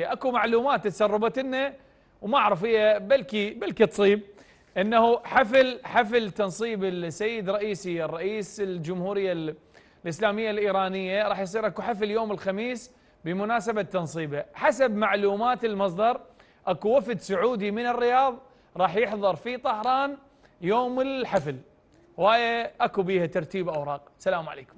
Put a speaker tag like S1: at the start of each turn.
S1: اكو معلومات تسربت لنا وما اعرف هي بلكي بلكي تصيب انه حفل حفل تنصيب السيد رئيسي الرئيس الجمهوريه الاسلاميه الايرانيه راح يصير اكو حفل يوم الخميس بمناسبه تنصيبه حسب معلومات المصدر اكو وفد سعودي من الرياض راح يحضر في طهران يوم الحفل وهاي اكو بيها ترتيب اوراق سلام عليكم